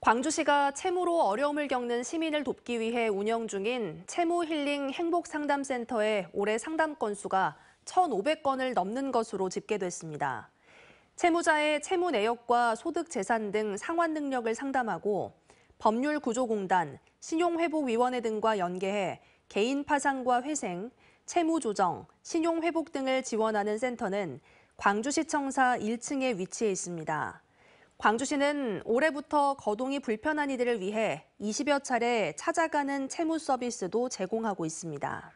광주시가 채무로 어려움을 겪는 시민을 돕기 위해 운영 중인 채무 힐링 행복 상담센터의 올해 상담 건수가 1,500건을 넘는 것으로 집계됐습니다. 채무자의 채무 내역과 소득 재산 등 상환 능력을 상담하고 법률 구조공단, 신용회복위원회 등과 연계해 개인 파산과 회생, 채무 조정, 신용회복 등을 지원하는 센터는 광주시청사 1층에 위치해 있습니다. 광주시는 올해부터 거동이 불편한 이들을 위해 20여 차례 찾아가는 채무 서비스도 제공하고 있습니다.